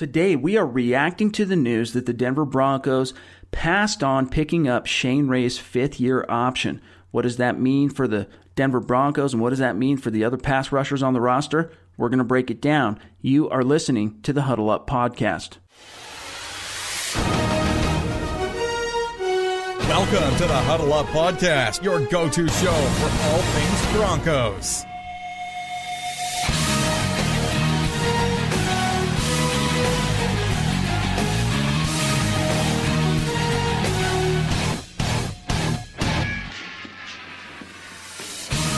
Today, we are reacting to the news that the Denver Broncos passed on picking up Shane Ray's fifth year option. What does that mean for the Denver Broncos and what does that mean for the other pass rushers on the roster? We're going to break it down. You are listening to the Huddle Up Podcast. Welcome to the Huddle Up Podcast, your go to show for all things Broncos.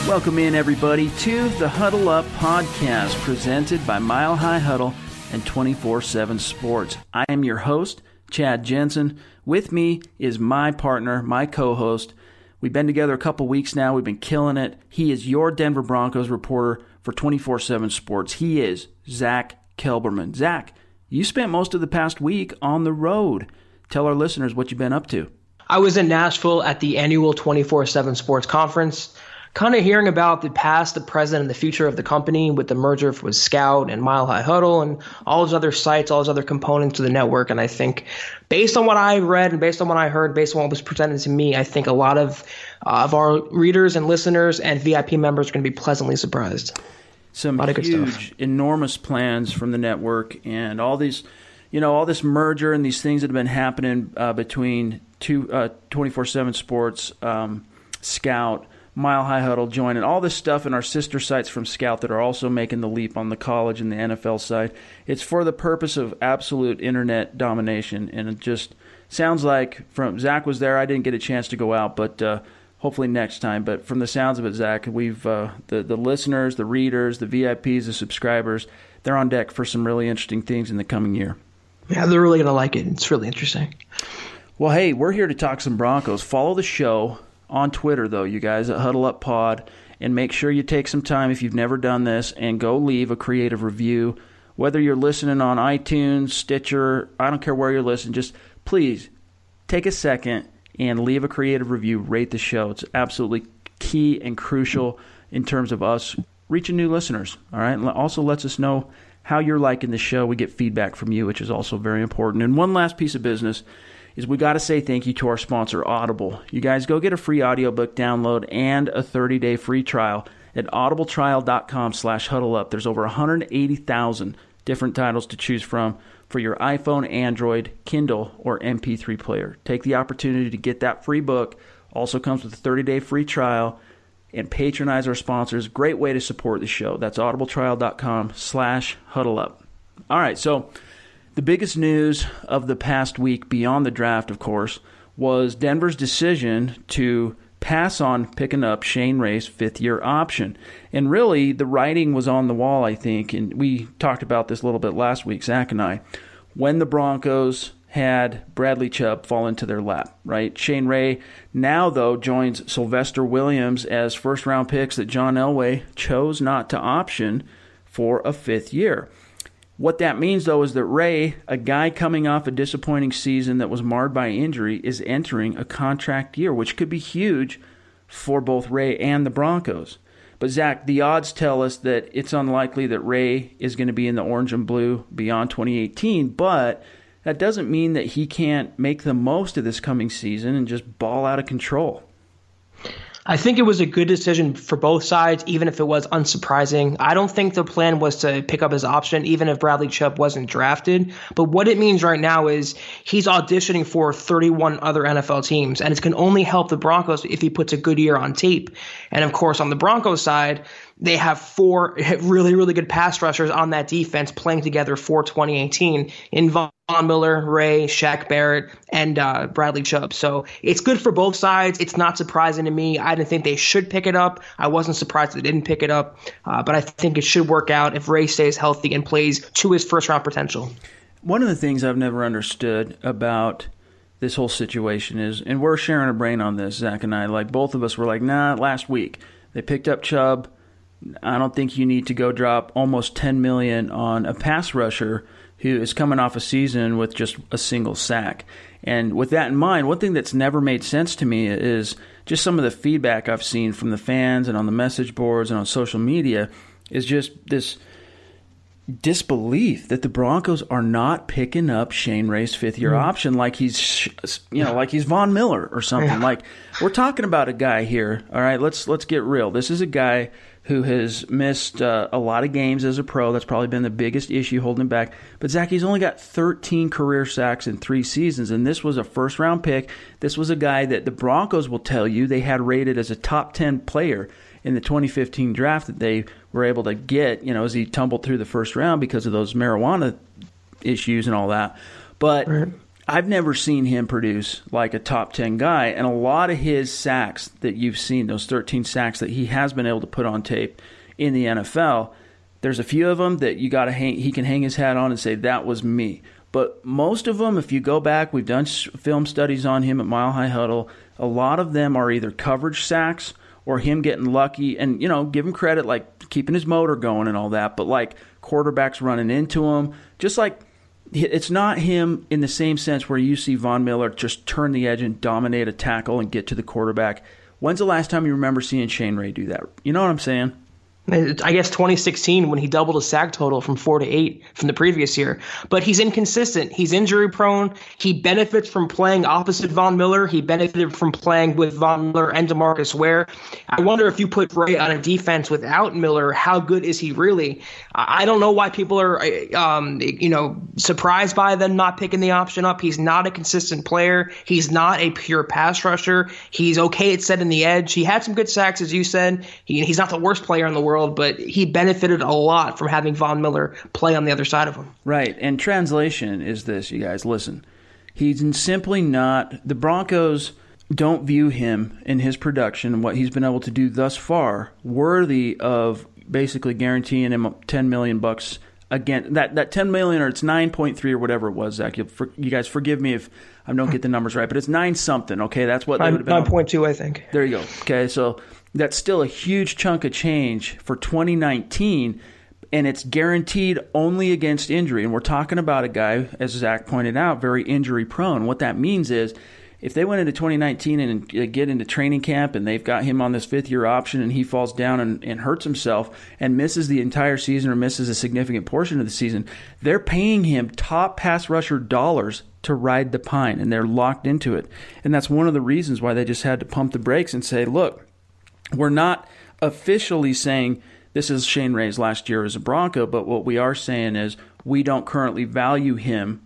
Welcome in, everybody, to the Huddle Up podcast presented by Mile High Huddle and 24 7 Sports. I am your host, Chad Jensen. With me is my partner, my co host. We've been together a couple weeks now. We've been killing it. He is your Denver Broncos reporter for 24 7 Sports. He is Zach Kelberman. Zach, you spent most of the past week on the road. Tell our listeners what you've been up to. I was in Nashville at the annual 24 7 Sports Conference kind of hearing about the past, the present, and the future of the company with the merger with Scout and Mile High Huddle and all those other sites, all those other components of the network. And I think, based on what I read and based on what I heard, based on what was presented to me, I think a lot of uh, of our readers and listeners and VIP members are going to be pleasantly surprised. Some huge, enormous plans from the network and all these, you know, all this merger and these things that have been happening uh, between two uh, twenty 24/7 Sports, um, Scout Mile High Huddle, Join, and all this stuff and our sister sites from Scout that are also making the leap on the college and the NFL side. It's for the purpose of absolute internet domination, and it just sounds like from Zach was there. I didn't get a chance to go out, but uh, hopefully next time. But from the sounds of it, Zach, we've uh, the the listeners, the readers, the VIPs, the subscribers, they're on deck for some really interesting things in the coming year. Yeah, they're really gonna like it. It's really interesting. Well, hey, we're here to talk some Broncos. Follow the show on Twitter, though, you guys at Huddle Up Pod, and make sure you take some time if you've never done this and go leave a creative review. Whether you're listening on iTunes, Stitcher, I don't care where you're listening, just please take a second and leave a creative review, rate the show. It's absolutely key and crucial in terms of us reaching new listeners. All right. And also lets us know how you're liking the show. We get feedback from you, which is also very important. And one last piece of business is we got to say thank you to our sponsor, Audible. You guys go get a free audiobook download and a 30-day free trial at audibletrial.com slash huddle up. There's over 180,000 different titles to choose from for your iPhone, Android, Kindle, or MP3 player. Take the opportunity to get that free book. Also comes with a 30-day free trial and patronize our sponsors. Great way to support the show. That's audibletrial.com slash huddle up. All right, so the biggest news of the past week, beyond the draft, of course, was Denver's decision to pass on picking up Shane Ray's fifth year option. And really, the writing was on the wall, I think. And we talked about this a little bit last week, Zach and I, when the Broncos had Bradley Chubb fall into their lap, right? Shane Ray now, though, joins Sylvester Williams as first round picks that John Elway chose not to option for a fifth year. What that means, though, is that Ray, a guy coming off a disappointing season that was marred by injury, is entering a contract year, which could be huge for both Ray and the Broncos. But, Zach, the odds tell us that it's unlikely that Ray is going to be in the orange and blue beyond 2018, but that doesn't mean that he can't make the most of this coming season and just ball out of control. I think it was a good decision for both sides, even if it was unsurprising. I don't think the plan was to pick up his option, even if Bradley Chubb wasn't drafted. But what it means right now is he's auditioning for 31 other NFL teams, and it can only help the Broncos if he puts a good year on tape. And of course, on the Broncos side, they have four really, really good pass rushers on that defense playing together for 2018 in Von Miller, Ray, Shaq Barrett, and uh, Bradley Chubb. So it's good for both sides. It's not surprising to me. I didn't think they should pick it up. I wasn't surprised they didn't pick it up, uh, but I think it should work out if Ray stays healthy and plays to his first round potential. One of the things I've never understood about this whole situation is, and we're sharing a brain on this, Zach and I, like both of us were like, nah, last week. They picked up Chubb I don't think you need to go drop almost 10 million on a pass rusher who is coming off a season with just a single sack. And with that in mind, one thing that's never made sense to me is just some of the feedback I've seen from the fans and on the message boards and on social media is just this disbelief that the Broncos are not picking up Shane Ray's fifth year mm. option like he's you know like he's Von Miller or something. Yeah. Like we're talking about a guy here. All right, let's let's get real. This is a guy who has missed uh, a lot of games as a pro. That's probably been the biggest issue holding him back. But Zach, he's only got 13 career sacks in three seasons, and this was a first round pick. This was a guy that the Broncos will tell you they had rated as a top 10 player in the 2015 draft that they were able to get, you know, as he tumbled through the first round because of those marijuana issues and all that. But. Right I've never seen him produce like a top 10 guy. And a lot of his sacks that you've seen, those 13 sacks that he has been able to put on tape in the NFL, there's a few of them that you got to hang, he can hang his hat on and say, that was me. But most of them, if you go back, we've done film studies on him at Mile High Huddle. A lot of them are either coverage sacks or him getting lucky and, you know, give him credit, like keeping his motor going and all that. But like quarterbacks running into him, just like, it's not him in the same sense where you see Von Miller just turn the edge and dominate a tackle and get to the quarterback. When's the last time you remember seeing Shane Ray do that? You know what I'm saying? I guess 2016 when he doubled his sack total from four to eight from the previous year. But he's inconsistent. He's injury prone. He benefits from playing opposite Von Miller. He benefited from playing with Von Miller and Demarcus Ware. I wonder if you put Ray on a defense without Miller, how good is he really? I don't know why people are, uh, um, you know, surprised by them not picking the option up. He's not a consistent player. He's not a pure pass rusher. He's okay at setting the edge. He had some good sacks, as you said. He, he's not the worst player in the world world, but he benefited a lot from having Von Miller play on the other side of him. Right. And translation is this, you guys, listen. He's simply not the Broncos don't view him in his production and what he's been able to do thus far worthy of basically guaranteeing him 10 million bucks again that that 10 million or it's 9.3 or whatever it was zach for, you guys forgive me if i don't get the numbers right but it's 9 something okay that's what 9, 9.2 i think there you go okay so that's still a huge chunk of change for 2019 and it's guaranteed only against injury. And we're talking about a guy, as Zach pointed out, very injury prone. What that means is if they went into 2019 and uh, get into training camp and they've got him on this fifth year option and he falls down and, and hurts himself and misses the entire season or misses a significant portion of the season, they're paying him top pass rusher dollars to ride the pine and they're locked into it. And that's one of the reasons why they just had to pump the brakes and say, look, we're not officially saying this is Shane Ray's last year as a Bronco, but what we are saying is we don't currently value him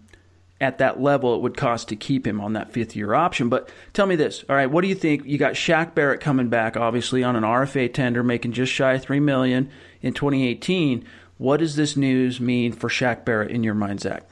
at that level it would cost to keep him on that fifth year option. But tell me this, all right, what do you think? You got Shaq Barrett coming back, obviously, on an RFA tender, making just shy of three million in 2018. What does this news mean for Shaq Barrett in your mind, Zach?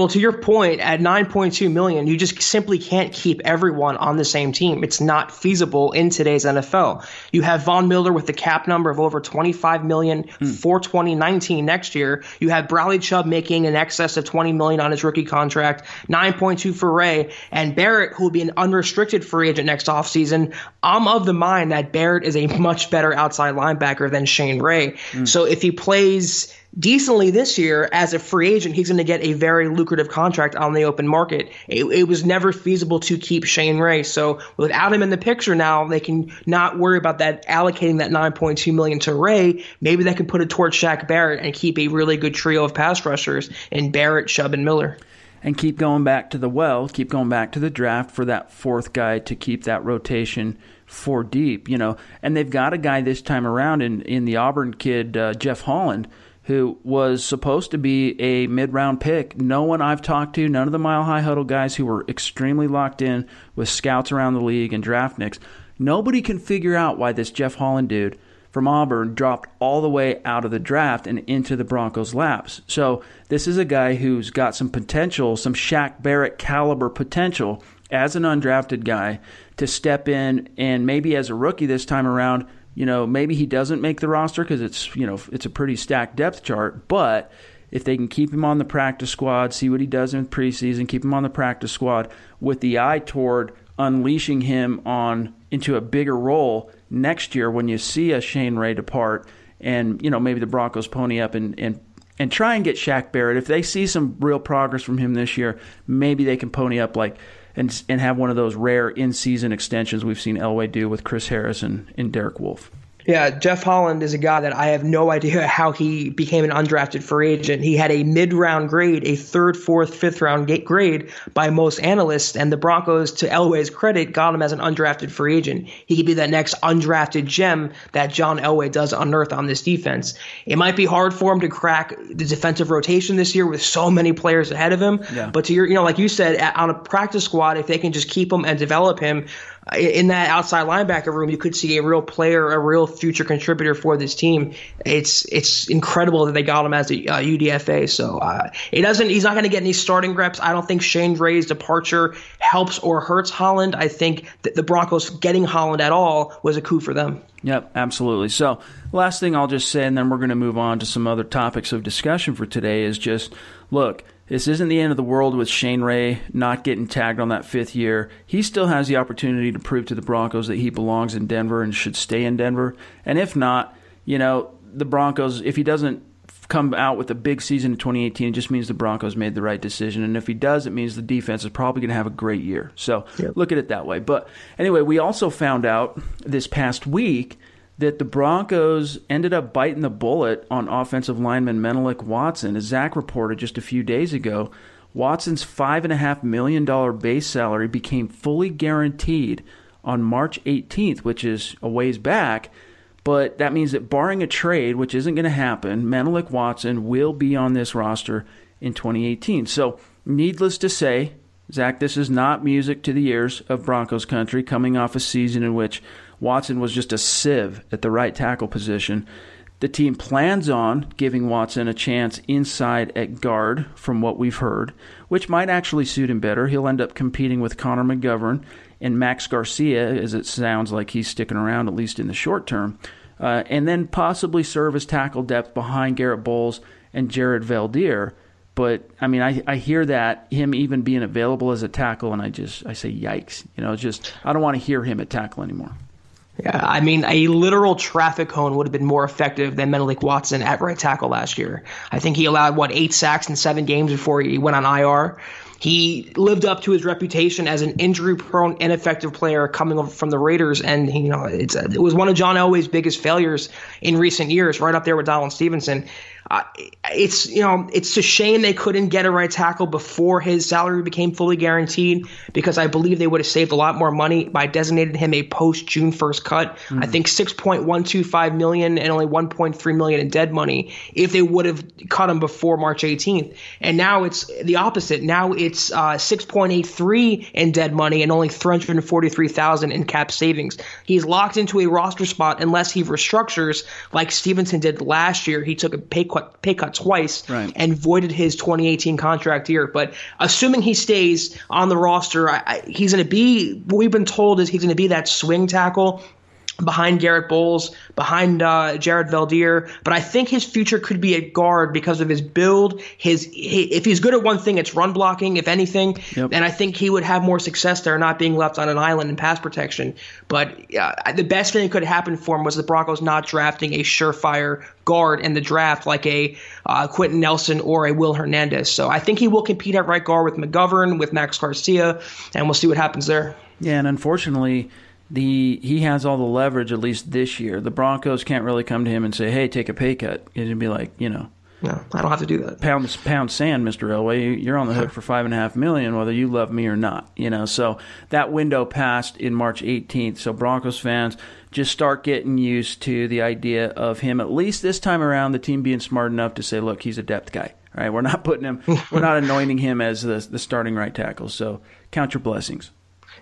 Well, to your point, at 9.2 million, you just simply can't keep everyone on the same team. It's not feasible in today's NFL. You have Von Miller with a cap number of over 25 million hmm. for 2019 next year. You have Bradley Chubb making an excess of 20 million on his rookie contract, 9.2 for Ray, and Barrett, who will be an unrestricted free agent next offseason. I'm of the mind that Barrett is a much better outside linebacker than Shane Ray. Hmm. So if he plays decently this year as a free agent, he's going to get a very lucrative contract on the open market. It, it, was never feasible to keep Shane Ray, so without him in the picture now, they can not worry about that allocating that 9.2 million to Ray. Maybe they can put it towards Shaq Barrett and keep a really good trio of pass rushers in Barrett, Chubb, and Miller. And keep going back to the well, keep going back to the draft for that fourth guy to keep that rotation four deep, you know. And they've got a guy this time around in, in the Auburn kid, uh, Jeff Holland, who was supposed to be a mid round pick. No one I've talked to, none of the Mile High Huddle guys who were extremely locked in with scouts around the league and draft nicks, nobody can figure out why this Jeff Holland dude from Auburn dropped all the way out of the draft and into the Broncos' laps. So this is a guy who's got some potential, some Shaq Barrett caliber potential as an undrafted guy to step in and maybe as a rookie this time around – you know, maybe he doesn't make the roster because it's you know it's a pretty stacked depth chart, but if they can keep him on the practice squad, see what he does in preseason, keep him on the practice squad with the eye toward unleashing him on into a bigger role next year when you see a Shane Ray depart and you know maybe the Broncos pony up and and and try and get Shaq Barrett. If they see some real progress from him this year, maybe they can pony up like and and have one of those rare in season extensions we've seen Elway do with Chris Harrison and Derek Wolf. Yeah, Jeff Holland is a guy that I have no idea how he became an undrafted free agent. He had a mid round grade, a third, fourth, fifth round grade by most analysts, and the Broncos, to Elway's credit, got him as an undrafted free agent. He could be that next undrafted gem that John Elway does unearth on this defense. It might be hard for him to crack the defensive rotation this year with so many players ahead of him, yeah. but to your, you know, like you said, on a practice squad, if they can just keep him and develop him, in that outside linebacker room, you could see a real player, a real future contributor for this team. It's it's incredible that they got him as a uh, UDFA. So uh, it doesn't. He's not going to get any starting reps. I don't think Shane Ray's departure helps or hurts Holland. I think that the Broncos getting Holland at all was a coup for them. Yep, absolutely. So last thing I'll just say, and then we're going to move on to some other topics of discussion for today is just look this isn't the end of the world with Shane Ray not getting tagged on that fifth year. He still has the opportunity to prove to the Broncos that he belongs in Denver and should stay in Denver. And if not, you know, the Broncos, if he doesn't come out with a big season in 2018, it just means the Broncos made the right decision. And if he does, it means the defense is probably going to have a great year. So yep. look at it that way. But anyway, we also found out this past week that the Broncos ended up biting the bullet on offensive lineman Menelik Watson, as Zach reported just a few days ago. Watson's $5.5 million base salary became fully guaranteed on March 18th, which is a ways back. But that means that, barring a trade, which isn't going to happen, Menelik Watson will be on this roster in 2018. So, needless to say, Zach, this is not music to the ears of Broncos country coming off a season in which Watson was just a sieve at the right tackle position. The team plans on giving Watson a chance inside at guard, from what we've heard, which might actually suit him better. He'll end up competing with Connor McGovern and Max Garcia, as it sounds like he's sticking around, at least in the short term, uh, and then possibly serve as tackle depth behind Garrett Bowles and Jared Valdir. But I mean, I, I hear that him even being available as a tackle, and I just I say yikes. You know, just I don't want to hear him at tackle anymore. Yeah, I mean, a literal traffic cone would have been more effective than Menelik Watson at right tackle last year. I think he allowed, what, eight sacks in seven games before he went on IR. He lived up to his reputation as an injury-prone, ineffective player coming from the Raiders, and you know it was one of John Elway's biggest failures in recent years, right up there with Donald Stevenson it's you know it's a shame they couldn't get a right tackle before his salary became fully guaranteed because I believe they would have saved a lot more money by designating him a post June first cut. Mm-hmm. I hmm. think six point one two five million and only one point three million in dead money if they would have cut him before March eighteenth. And now it's the opposite. Now it's uh, six point eight three in dead money and only three hundred and forty three thousand in cap savings. He's locked into a roster spot unless he restructures like Stevenson did last year. He took a pay cut cut, pay cut twice right. and voided his 2018 contract year. But assuming he stays on the roster, I, I, he's going to be. What we've been told is he's going to be that swing tackle behind Garrett Bowles, behind uh, Jared Valdir. But I think his future could be at guard because of his build. His, if he's good at one thing, it's run blocking, if anything. Yep. And I think he would have more success there, not being left on an island in pass protection. But uh, the best thing that could happen for him was the Broncos not drafting a surefire guard in the draft like a uh, Quentin Nelson or a Will Hernandez. So I think he will compete at right guard with McGovern, with Max Garcia, and we'll see what happens there. Yeah, and unfortunately the he has all the leverage at least this year. The Broncos can't really come to him and say, "Hey, take a pay cut." It'd be like, you know, no, I don't have to do that. Pound pound sand, Mister Elway. You're on the hook for five and a half million, whether you love me or not. You know, so that window passed in March 18th. So Broncos fans just start getting used to the idea of him at least this time around. The team being smart enough to say, "Look, he's a depth guy. All right, we're not putting him, we're not anointing him as the the starting right tackle." So count your blessings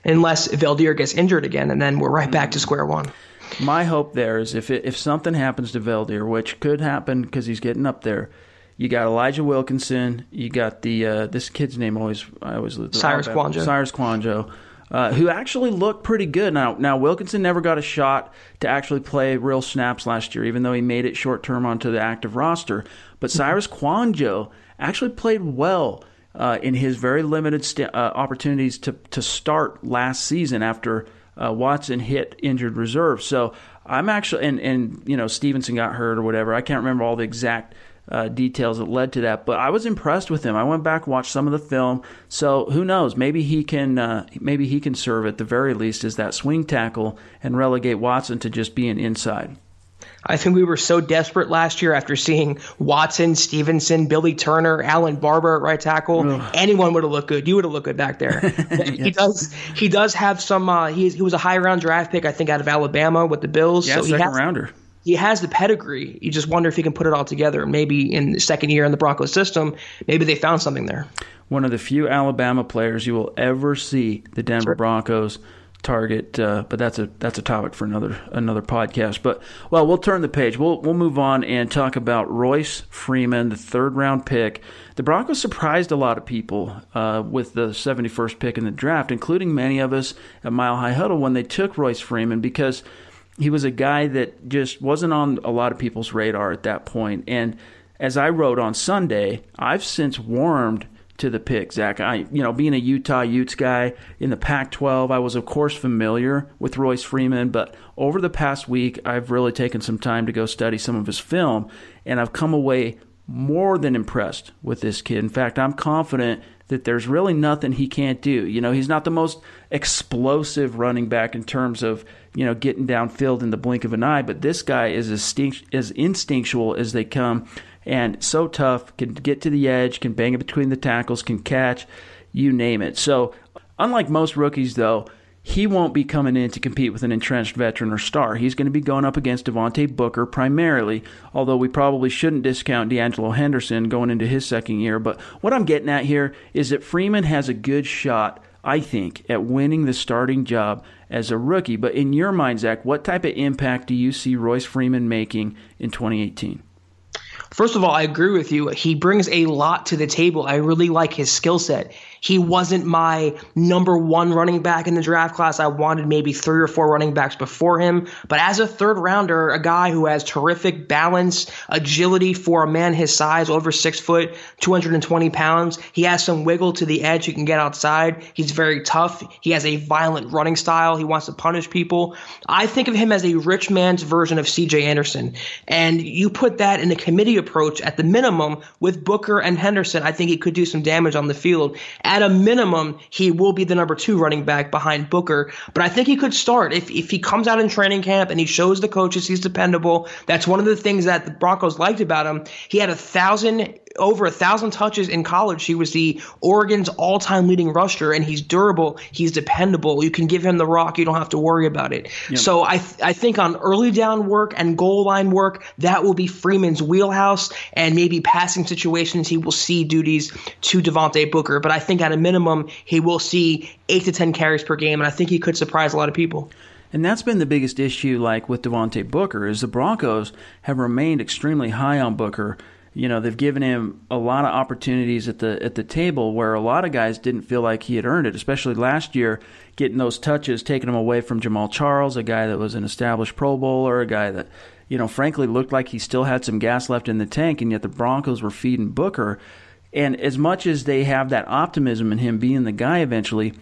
unless Valdir gets injured again, and then we're right back to hmm. square one. My hope there is if it, if something happens to Valdir, which could happen because he's getting up there, you got Elijah Wilkinson, you got the uh, this kid's name always I always Cyrus Quanjo. Cyrus Quanjo. Uh, who actually looked pretty good. Now, now Wilkinson never got a shot to actually play real snaps last year, even though he made it short term onto the active roster. But Cyrus Quanjo actually played well uh, in his very limited st- uh, opportunities to, to start last season after uh, Watson hit injured reserve. So I'm actually, and, and, you know, Stevenson got hurt or whatever. I can't remember all the exact uh, details that led to that, but I was impressed with him. I went back, watched some of the film. So who knows? Maybe he can, uh, maybe he can serve at the very least as that swing tackle and relegate Watson to just being inside. I think we were so desperate last year after seeing Watson, Stevenson, Billy Turner, Alan Barber at right tackle. Ugh. Anyone would have looked good. You would have looked good back there. yes. He does. He does have some. Uh, he he was a high round draft pick, I think, out of Alabama with the Bills. Yeah, so second he has, rounder. He has the pedigree. You just wonder if he can put it all together. Maybe in the second year in the Broncos system, maybe they found something there. One of the few Alabama players you will ever see the Denver Broncos target, uh, but that's a that's a topic for another another podcast. But well, we'll turn the page. We'll we'll move on and talk about Royce Freeman, the third round pick. The Broncos surprised a lot of people uh, with the 71st pick in the draft, including many of us at Mile High Huddle when they took Royce Freeman because he was a guy that just wasn't on a lot of people's radar at that point. And as I wrote on Sunday, I've since warmed to the pick, Zach. I, you know, being a Utah Utes guy in the Pac-12, I was of course familiar with Royce Freeman, but over the past week, I've really taken some time to go study some of his film, and I've come away more than impressed with this kid. In fact, I'm confident that there's really nothing he can't do. You know, he's not the most explosive running back in terms of, you know, getting downfield in the blink of an eye, but this guy is as, as instinctual as they come and so tough, can get to the edge, can bang it between the tackles, can catch, you name it. So, unlike most rookies, though, he won't be coming in to compete with an entrenched veteran or star. He's going to be going up against Devontae Booker primarily, although we probably shouldn't discount D'Angelo Henderson going into his second year. But what I'm getting at here is that Freeman has a good shot, I think, at winning the starting job as a rookie. But in your mind, Zach, what type of impact do you see Royce Freeman making in 2018? First of all, I agree with you. He brings a lot to the table. I really like his skill set. He wasn't my number one running back in the draft class. I wanted maybe three or four running backs before him. But as a third rounder, a guy who has terrific balance, agility for a man his size, over six foot, 220 pounds, he has some wiggle to the edge. He can get outside. He's very tough. He has a violent running style. He wants to punish people. I think of him as a rich man's version of CJ Anderson. And you put that in a committee approach at the minimum with Booker and Henderson. I think he could do some damage on the field at a minimum, he will be the number two running back behind Booker. But I think he could start if, if he comes out in training camp and he shows the coaches he's dependable. That's one of the things that the Broncos liked about him. He had a thousand over a thousand touches in college. He was the Oregon's all-time leading rusher, and he's durable. He's dependable. You can give him the rock. You don't have to worry about it. Yep. So I th- I think on early down work and goal line work, that will be Freeman's wheelhouse, and maybe passing situations he will see duties to Devontae Booker. But I think at a minimum he will see eight to ten carries per game, and I think he could surprise a lot of people. And that's been the biggest issue, like with Devontae Booker, is the Broncos have remained extremely high on Booker you know they've given him a lot of opportunities at the at the table where a lot of guys didn't feel like he had earned it especially last year getting those touches taking him away from Jamal Charles a guy that was an established pro bowler a guy that you know frankly looked like he still had some gas left in the tank and yet the Broncos were feeding Booker and as much as they have that optimism in him being the guy eventually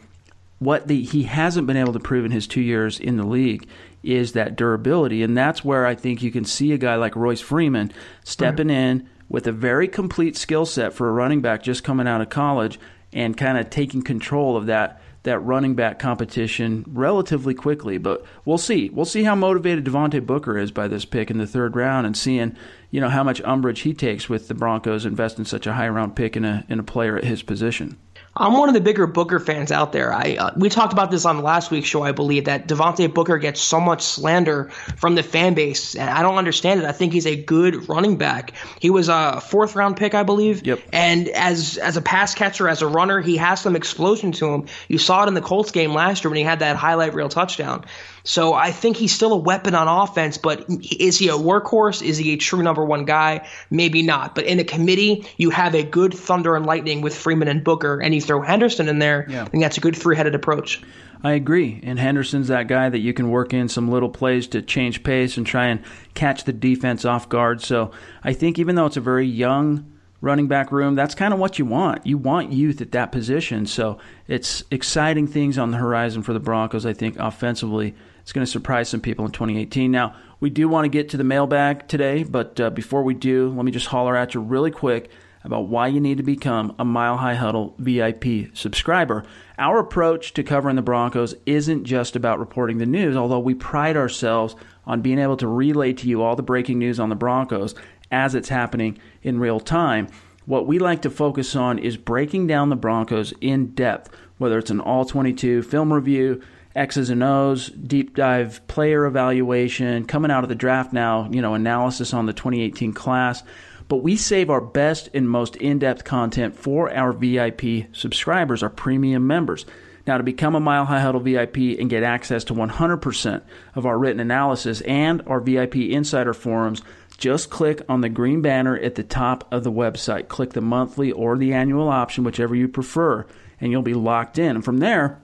what the, he hasn't been able to prove in his 2 years in the league is that durability and that's where I think you can see a guy like Royce Freeman stepping right. in with a very complete skill set for a running back just coming out of college and kind of taking control of that that running back competition relatively quickly. But we'll see. We'll see how motivated Devontae Booker is by this pick in the third round and seeing, you know, how much umbrage he takes with the Broncos investing such a high round pick in a in a player at his position. I'm one of the bigger Booker fans out there. I uh, we talked about this on last week's show, I believe, that Devontae Booker gets so much slander from the fan base, and I don't understand it. I think he's a good running back. He was a fourth round pick, I believe. Yep. And as as a pass catcher, as a runner, he has some explosion to him. You saw it in the Colts game last year when he had that highlight reel touchdown. So I think he's still a weapon on offense, but is he a workhorse? Is he a true number one guy? Maybe not. But in a committee, you have a good thunder and lightning with Freeman and Booker, and he's throw Henderson in there, yeah. I think that's a good three headed approach. I agree. And Henderson's that guy that you can work in some little plays to change pace and try and catch the defense off guard. So I think even though it's a very young running back room, that's kind of what you want. You want youth at that position. So it's exciting things on the horizon for the Broncos, I think, offensively. It's going to surprise some people in 2018. Now, we do want to get to the mailbag today, but uh, before we do, let me just holler at you really quick about why you need to become a Mile High Huddle VIP subscriber. Our approach to covering the Broncos isn't just about reporting the news, although we pride ourselves on being able to relay to you all the breaking news on the Broncos as it's happening in real time. What we like to focus on is breaking down the Broncos in depth, whether it's an all 22 film review, X's and O's, deep dive player evaluation, coming out of the draft now, you know, analysis on the 2018 class. But we save our best and most in depth content for our VIP subscribers, our premium members. Now, to become a Mile High Huddle VIP and get access to 100% of our written analysis and our VIP insider forums, just click on the green banner at the top of the website. Click the monthly or the annual option, whichever you prefer, and you'll be locked in. And from there,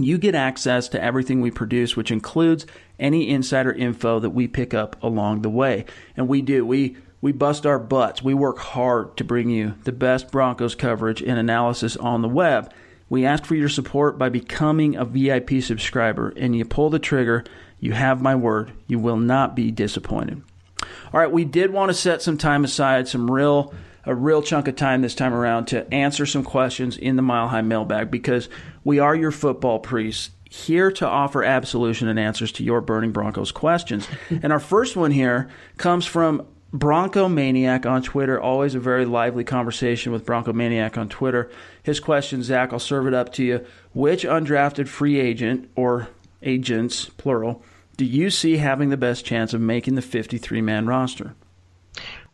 you get access to everything we produce, which includes any insider info that we pick up along the way. And we do. We we bust our butts. We work hard to bring you the best Broncos coverage and analysis on the web. We ask for your support by becoming a VIP subscriber, and you pull the trigger. You have my word, you will not be disappointed. All right, we did want to set some time aside, some real a real chunk of time this time around to answer some questions in the Mile High mailbag because we are your football priests here to offer absolution and answers to your burning Broncos questions. and our first one here comes from Maniac on Twitter. Always a very lively conversation with Maniac on Twitter. His question, Zach, I'll serve it up to you. Which undrafted free agent or agents, plural, do you see having the best chance of making the 53 man roster?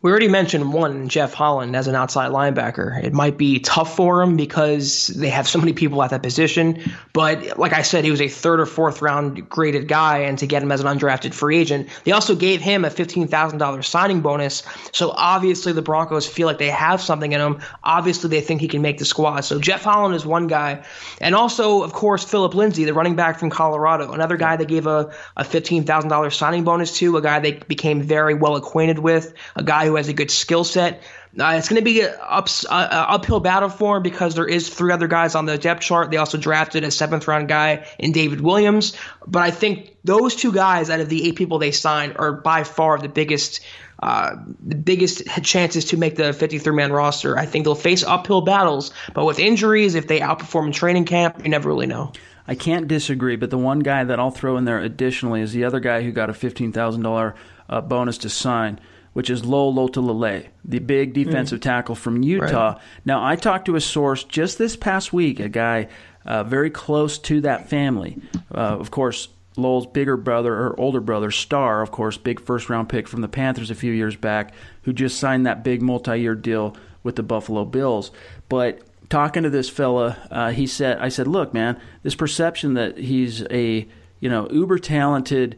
we already mentioned one, Jeff Holland, as an outside linebacker. It might be tough for him because they have so many people at that position. But like I said, he was a third or fourth round graded guy, and to get him as an undrafted free agent, they also gave him a $15,000 signing bonus. So obviously, the Broncos feel like they have something in him. Obviously, they think he can make the squad. So Jeff Holland is one guy. And also, of course, Philip Lindsay, the running back from Colorado, another guy they gave a, a $15,000 signing bonus to, a guy they became very well acquainted with, a guy who has a good skill set. Uh, it's going to be an ups, uh, uh, uphill battle for him because there is three other guys on the depth chart. They also drafted a seventh round guy in David Williams, but I think those two guys out of the eight people they signed are by far the biggest. Uh, the biggest chances to make the 53 man roster. I think they'll face uphill battles, but with injuries, if they outperform in training camp, you never really know. I can't disagree, but the one guy that I'll throw in there additionally is the other guy who got a $15,000 uh, bonus to sign which is Lolo Talale, the big hmm. defensive mm. tackle from Utah. Right. Now, I talked to a source just this past week, a guy uh, very close to that family. Uh, of course, Lowell's bigger brother or older brother, Star, of course, big first round pick from the Panthers a few years back, who just signed that big multi year deal with the Buffalo Bills. But talking to this fella, uh, he said, I said, look, man, this perception that he's a you know uber talented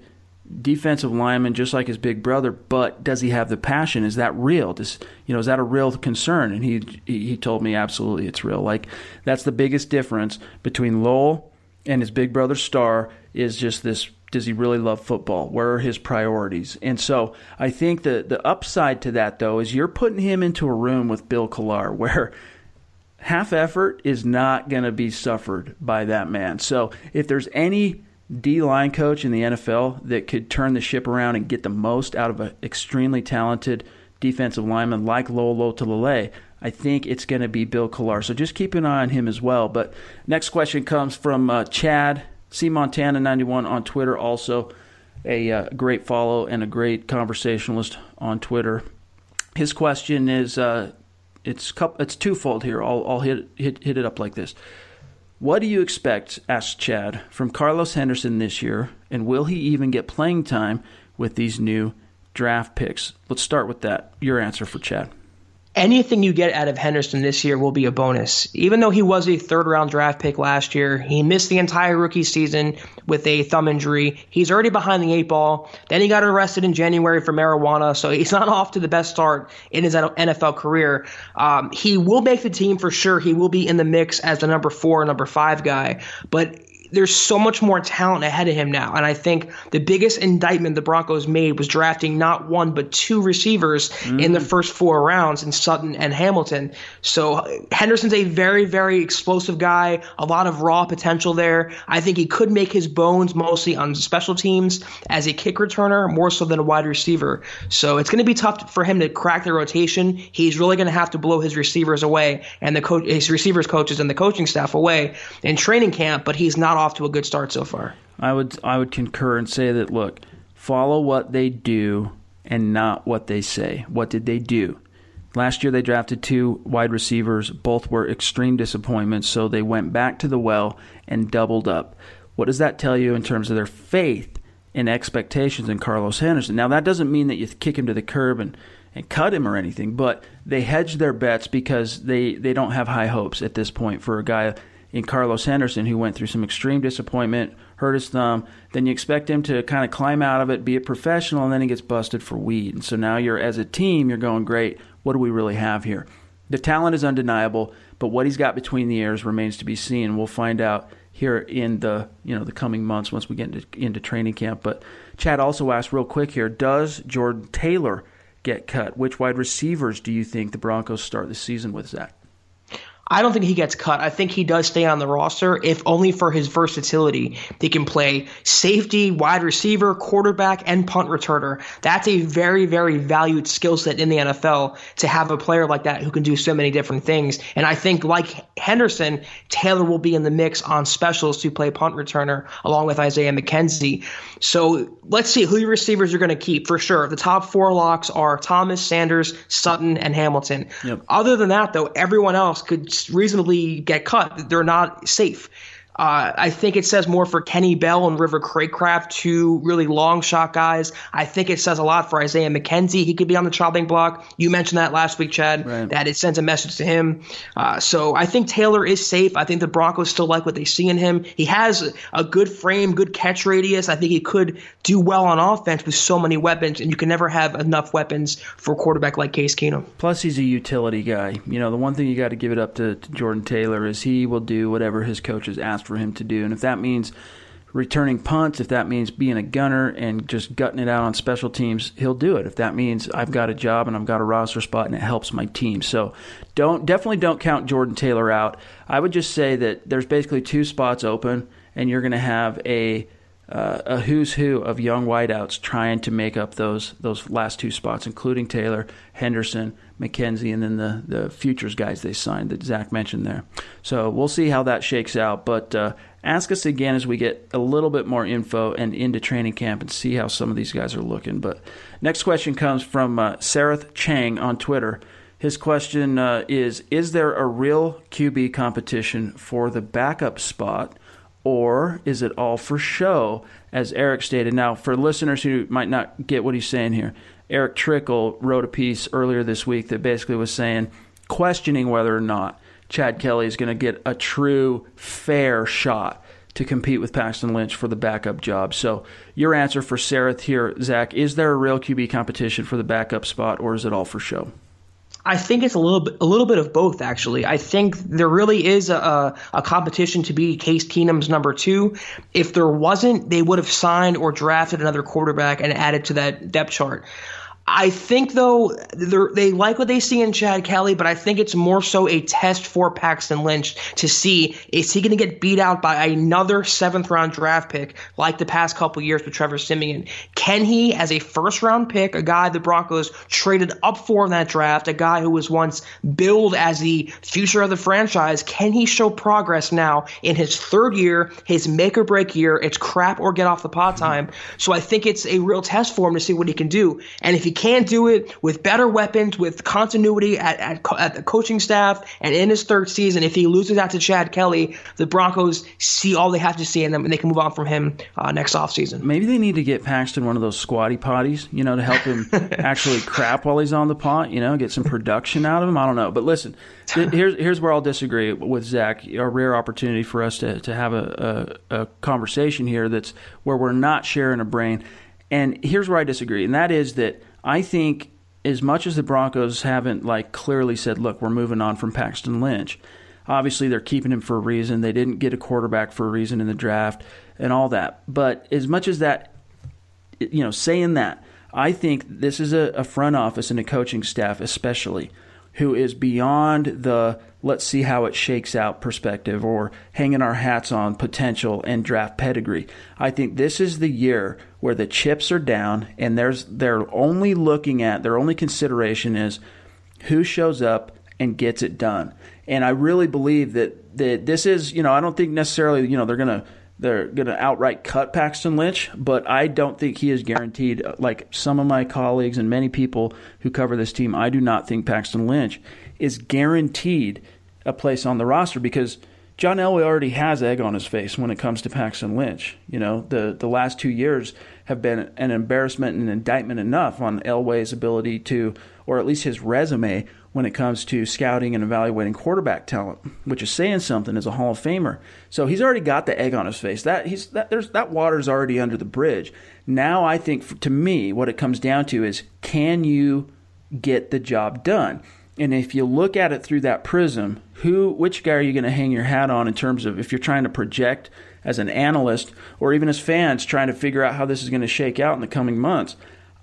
defensive lineman just like his big brother, but does he have the passion? Is that real? Does you know is that a real concern? And he he told me absolutely it's real. Like that's the biggest difference between Lowell and his big brother Star is just this does he really love football? Where are his priorities? And so I think the the upside to that though is you're putting him into a room with Bill Kolar where half effort is not going to be suffered by that man. So if there's any D line coach in the NFL that could turn the ship around and get the most out of an extremely talented defensive lineman like Lolo Tolele, I think it's going to be Bill Kolar. So just keep an eye on him as well. But next question comes from uh, Chad C Montana 91 on Twitter, also a uh, great follow and a great conversationalist on Twitter. His question is uh, it's it's twofold here. I'll, I'll hit, hit hit it up like this. What do you expect, asked Chad, from Carlos Henderson this year, and will he even get playing time with these new draft picks? Let's start with that. Your answer for Chad anything you get out of Henderson this year will be a bonus. Even though he was a third round draft pick last year, he missed the entire rookie season with a thumb injury. He's already behind the eight ball. Then he got arrested in January for marijuana, so he's not off to the best start in his NFL career. Um, he will make the team for sure. He will be in the mix as the number four, number five guy, but there's so much more talent ahead of him now. And I think the biggest indictment the Broncos made was drafting not one, but two receivers mm. in the mm. first four rounds in Sutton and Hamilton. So Henderson's a very, very explosive guy, a lot of raw potential there. I think he could make his bones mostly on special teams as a kick returner more so than a wide receiver. So it's going to be tough for him to crack the rotation. He's really going to have to blow his receivers away and the coach, his receivers coaches and the coaching staff away in training camp, but he's not not off to a good start so far. I would I would concur and say that look, follow what they do and not what they say. What did they do? Last year they drafted two wide receivers, both were extreme disappointments, so they went back to the well and doubled up. What does that tell you in terms of their faith and expectations in Carlos Henderson? Now that doesn't mean that you kick him to the curb and and cut him or anything, but they hedge their bets because they, they don't have high hopes at this point for a guy in Carlos Henderson, who went through some extreme disappointment, hurt his thumb. Then you expect him to kind of climb out of it, be a professional, and then he gets busted for weed. And so now you're, as a team, you're going, great, what do we really have here? The talent is undeniable, but what he's got between the ears remains to be seen. We'll find out here in the you know the coming months once we get into, into training camp. But Chad also asked real quick here: Does Jordan Taylor get cut? Which wide receivers do you think the Broncos start the season with, Zach? I don't think he gets cut. I think he does stay on the roster, if only for his versatility. He can play safety, wide receiver, quarterback, and punt returner. That's a very, very valued skill set in the NFL to have a player like that who can do so many different things. And I think, like Henderson, Taylor will be in the mix on specials to play punt returner along with Isaiah McKenzie. So let's see who your receivers are going to keep for sure. The top four locks are Thomas, Sanders, Sutton, and Hamilton. Yep. Other than that, though, everyone else could reasonably get caught, they're not safe. Uh, I think it says more for Kenny Bell and River Craycraft, two really long shot guys. I think it says a lot for Isaiah McKenzie. He could be on the chopping block. You mentioned that last week, Chad, right. that it sends a message to him. Uh, so I think Taylor is safe. I think the Broncos still like what they see in him. He has a good frame, good catch radius. I think he could do well on offense with so many weapons, and you can never have enough weapons for a quarterback like Case Keenum. Plus, he's a utility guy. You know, the one thing you got to give it up to, to Jordan Taylor is he will do whatever his coaches ask for him to do. And if that means returning punts, if that means being a gunner and just gutting it out on special teams, he'll do it. If that means I've got a job and I've got a roster spot and it helps my team. So don't definitely don't count Jordan Taylor out. I would just say that there's basically two spots open and you're going to have a uh, a who's who of young wideouts trying to make up those those last two spots, including Taylor, Henderson, McKenzie, and then the, the futures guys they signed that Zach mentioned there. So we'll see how that shakes out. But uh, ask us again as we get a little bit more info and into training camp and see how some of these guys are looking. But next question comes from uh, Sarath Chang on Twitter. His question uh, is Is there a real QB competition for the backup spot? or is it all for show, as Eric stated? Now, for listeners who might not get what he's saying here, Eric Trickle wrote a piece earlier this week that basically was saying questioning whether or not Chad Kelly is going to get a true fair shot to compete with Paxton Lynch for the backup job. So, your answer for Sarah here, Zach, is there a real QB competition for the backup spot, or is it all for show? I think it's a little bit, a little bit of both actually. I think there really is a, a competition to be Case Keenum's number two. If there wasn't, they would have signed or drafted another quarterback and added to that depth chart. I think though they like what they see in Chad Kelly, but I think it's more so a test for Paxton Lynch to see is he going to get beat out by another seventh round draft pick like the past couple years with Trevor Simeon? Can he, as a first round pick, a guy the Broncos traded up for in that draft, a guy who was once billed as the future of the franchise, can he show progress now in his third year, his make or break year? It's crap or get off the pot time. So I think it's a real test for him to see what he can do, and if he can do it with better weapons, with continuity at, at, at the coaching staff, and in his third season, if he loses out to Chad Kelly, the Broncos see all they have to see in them, and they can move on from him uh, next offseason. Maybe they need to get Paxton one of those squatty potties, you know, to help him actually crap while he's on the pot, you know, get some production out of him. I don't know. But listen, th- here's, here's where I'll disagree with Zach. A rare opportunity for us to, to have a, a, a conversation here that's where we're not sharing a brain. And here's where I disagree, and that is that I think as much as the Broncos haven't like clearly said, look, we're moving on from Paxton Lynch. Obviously, they're keeping him for a reason. They didn't get a quarterback for a reason in the draft and all that. But as much as that, you know, saying that, I think this is a, a front office and a coaching staff, especially, who is beyond the let's see how it shakes out perspective or hanging our hats on potential and draft pedigree. I think this is the year where the chips are down and there's they're only looking at their only consideration is who shows up and gets it done. And I really believe that that this is, you know, I don't think necessarily, you know, they're going to they're going to outright cut Paxton Lynch, but I don't think he is guaranteed. Uh, like some of my colleagues and many people who cover this team, I do not think Paxton Lynch is guaranteed a place on the roster because John Elway already has egg on his face when it comes to Paxton Lynch. You know, the, the last two years have been an embarrassment and indictment enough on Elway's ability to, or at least his resume, when it comes to scouting and evaluating quarterback talent, which is saying something as a Hall of Famer. So he's already got the egg on his face. That he's that there's that water's already under the bridge. Now I think for, to me what it comes down to is can you get the job done? And if you look at it through that prism, who which guy are you going to hang your hat on in terms of if you're trying to project as an analyst or even as fans trying to figure out how this is going to shake out in the coming months?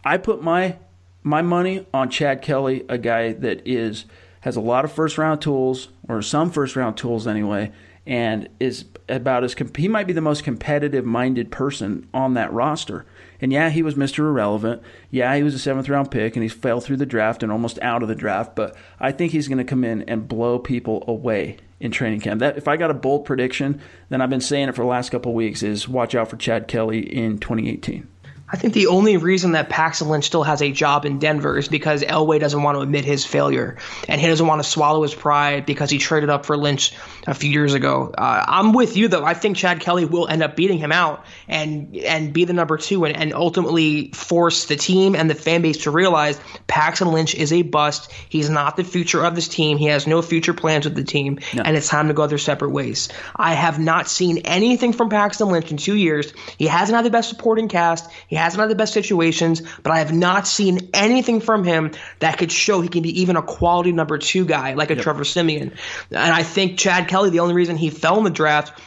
I put my my money on Chad Kelly, a guy that is has a lot of first round tools or some first round tools anyway, and is about as comp- he might be the most competitive minded person on that roster. And yeah, he was Mr. Irrelevant. Yeah, he was a seventh round pick and he fell through the draft and almost out of the draft. But I think he's going to come in and blow people away in training camp. That if I got a bold prediction, then I've been saying it for the last couple weeks is watch out for Chad Kelly in 2018. I think the only reason that Paxton Lynch still has a job in Denver is because Elway doesn't want to admit his failure, and he doesn't want to swallow his pride because he traded up for Lynch a few years ago. Uh, I'm with you though. I think Chad Kelly will end up beating him out and and be the number two, and, and ultimately force the team and the fan base to realize Paxton Lynch is a bust. He's not the future of this team. He has no future plans with the team, no. and it's time to go their separate ways. I have not seen anything from Paxton Lynch in two years. He hasn't had the best supporting cast. He hasn't had the best situations, but I have not seen anything from him that could show he can be even a quality number two guy like a yep. Trevor Simeon. And I think Chad Kelly, the only reason he fell in the draft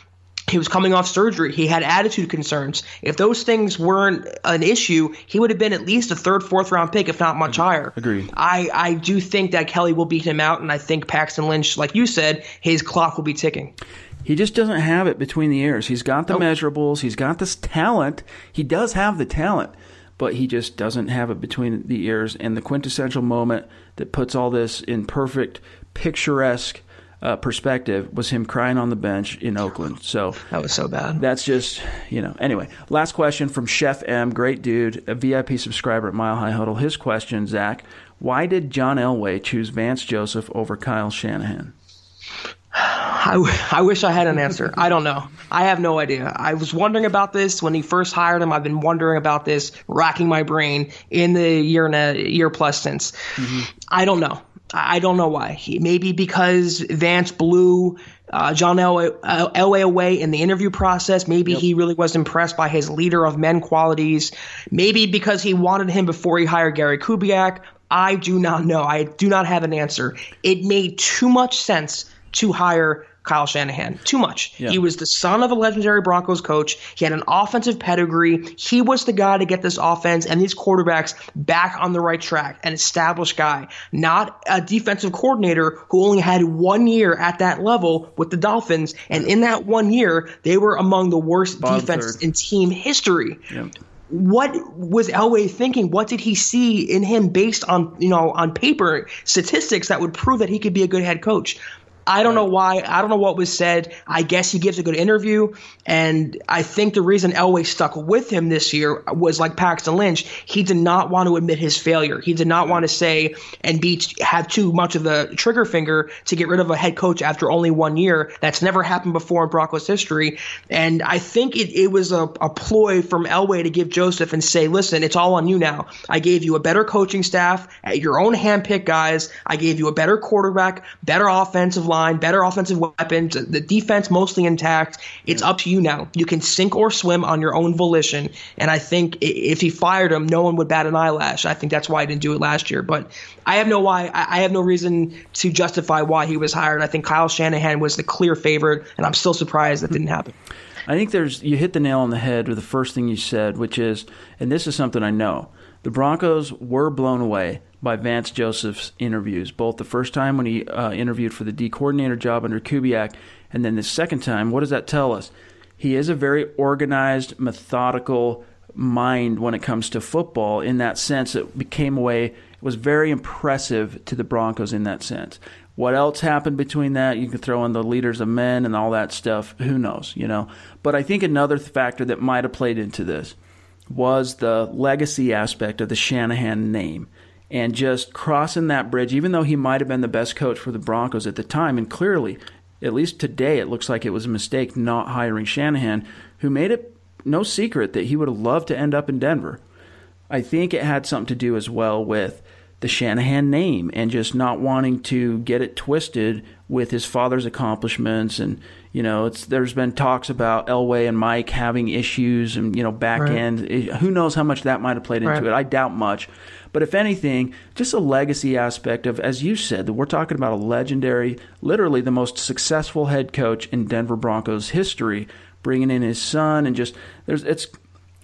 he was coming off surgery. He had attitude concerns. If those things weren't an issue, he would have been at least a third, fourth round pick, if not much higher. Agreed. I, I do think that Kelly will beat him out, and I think Paxton Lynch, like you said, his clock will be ticking. He just doesn't have it between the ears. He's got the nope. measurables. He's got this talent. He does have the talent, but he just doesn't have it between the ears. And the quintessential moment that puts all this in perfect, picturesque uh, perspective was him crying on the bench in Oakland. So that was so bad. That's just you know. Anyway, last question from Chef M, great dude, a VIP subscriber at Mile High Huddle. His question, Zach: Why did John Elway choose Vance Joseph over Kyle Shanahan? I, w- I wish I had an answer. I don't know. I have no idea. I was wondering about this when he first hired him. I've been wondering about this, racking my brain in the year and a year plus since. Mm-hmm. I don't know. I don't know why. He, maybe because Vance blew uh, John Elway, uh, Elway, away in the interview process. Maybe yep. he really was impressed by his leader of men qualities. Maybe because he wanted him before he hired Gary Kubiak. I do not know. I do not have an answer. It made too much sense to hire Kyle Shanahan. Too much. Yeah. He was the son of a legendary Broncos coach. He had an offensive pedigree. He was the guy to get this offense and these quarterbacks back on the right track, an established guy, not a defensive coordinator who only had one year at that level with the Dolphins. And in that one year, they were among the worst Bottom defenses third. in team history. Yeah what was Elway thinking? What did he see in him based on you know on paper statistics that would prove that he could be a good head coach? I don't know why. I don't know what was said. I guess he gives a good interview. And I think the reason Elway stuck with him this year was like Paxton Lynch. He did not want to admit his failure. He did not want to say and be have too much of the trigger finger to get rid of a head coach after only one year. That's never happened before in Broncos history. And I think it, it was a, a ploy from Elway to give Joseph and say, listen, it's all on you now. I gave you a better coaching staff, your own handpicked guys. I gave you a better quarterback, better offensive line line, better offensive weapons, the defense mostly intact. It's yeah. up to you now. You can sink or swim on your own volition. And I think if he fired him, no one would bat an eyelash. I think that's why I didn't do it last year. But I have no why. I have no reason to justify why he was hired. I think Kyle Shanahan was the clear favorite, and I'm still surprised that didn't happen. I think there's you hit the nail on the head with the first thing you said, which is, and this is something I know the Broncos were blown away by Vance Joseph's interviews, both the first time when he uh, interviewed for the D coordinator job under Kubiak, and then the second time. What does that tell us? He is a very organized, methodical mind when it comes to football. In that sense, it became away was very impressive to the Broncos in that sense. What else happened between that? You can throw in the leaders of men and all that stuff. Who knows? You know. But I think another factor that might have played into this was the legacy aspect of the Shanahan name. And just crossing that bridge, even though he might have been the best coach for the Broncos at the time, and clearly, at least today, it looks like it was a mistake not hiring Shanahan, who made it no secret that he would have loved to end up in Denver. I think it had something to do as well with the Shanahan name and just not wanting to get it twisted with his father's accomplishments and you know it's there's been talks about Elway and Mike having issues and you know back right. end who knows how much that might have played into right. it I doubt much but if anything just a legacy aspect of as you said that we're talking about a legendary literally the most successful head coach in Denver Broncos history bringing in his son and just there's it's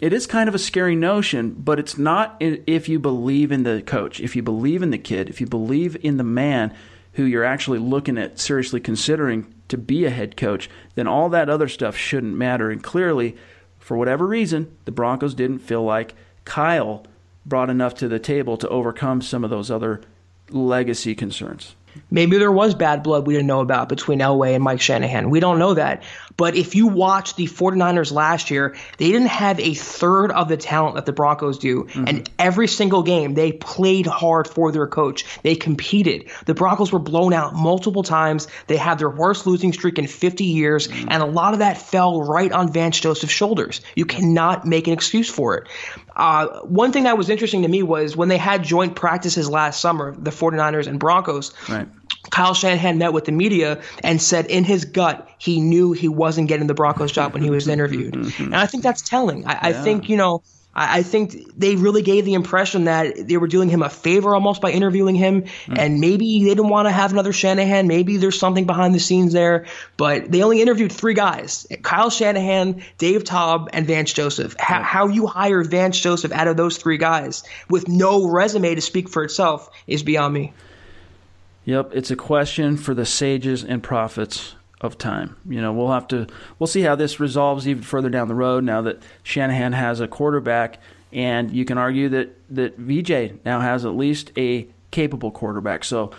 it is kind of a scary notion, but it's not if you believe in the coach, if you believe in the kid, if you believe in the man who you're actually looking at seriously considering to be a head coach, then all that other stuff shouldn't matter. And clearly, for whatever reason, the Broncos didn't feel like Kyle brought enough to the table to overcome some of those other legacy concerns. Maybe there was bad blood we didn't know about between Elway and Mike Shanahan. We don't know that. But if you watch the 49ers last year, they didn't have a third of the talent that the Broncos do. Mm-hmm. And every single game, they played hard for their coach. They competed. The Broncos were blown out multiple times. They had their worst losing streak in 50 years. Mm-hmm. And a lot of that fell right on Vance Joseph's shoulders. You cannot make an excuse for it. Uh, one thing that was interesting to me was when they had joint practices last summer, the 49ers and Broncos. Right Kyle Shanahan met with the media and said in his gut he knew he wasn't getting the Broncos job when he was interviewed. Mm-hmm. and I think that's telling. I, yeah. I think, you know, I, I, think they really gave the impression that they were doing him a favor almost by interviewing him. Mm. And maybe they didn't want to have another Shanahan. Maybe there's something behind the scenes there. But they only interviewed three guys Kyle Shanahan, Dave Taub, and Vance Joseph. how you hire Vance Joseph out of those three guys with no resume to speak for itself is beyond me. Yep, it's a question for the sages and prophets of time. You know, we'll have to we'll see how this resolves even further down the road now that Shanahan has a quarterback and you can argue that that VJ now has at least a capable quarterback. So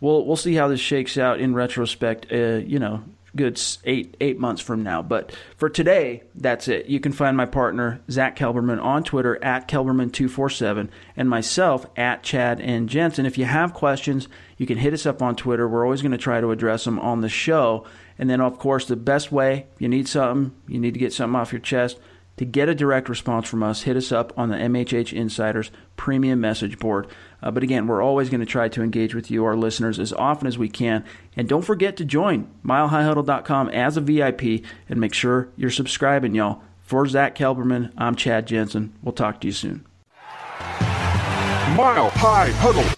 we'll we'll see how this shakes out in retrospect. Uh, you know, good eight eight months from now. But for today, that's it. You can find my partner Zach Kelberman on Twitter at Kelberman two four seven and myself at Chad and Jensen. If you have questions, you can hit us up on Twitter. We're always going to try to address them on the show. And then, of course, the best way you need something, you need to get something off your chest. To get a direct response from us, hit us up on the MHH Insiders Premium Message Board. Uh, but again, we're always going to try to engage with you, our listeners, as often as we can. And don't forget to join milehighhuddle.com as a VIP and make sure you're subscribing, y'all. For Zach Kelberman, I'm Chad Jensen. We'll talk to you soon. Mile High Huddle.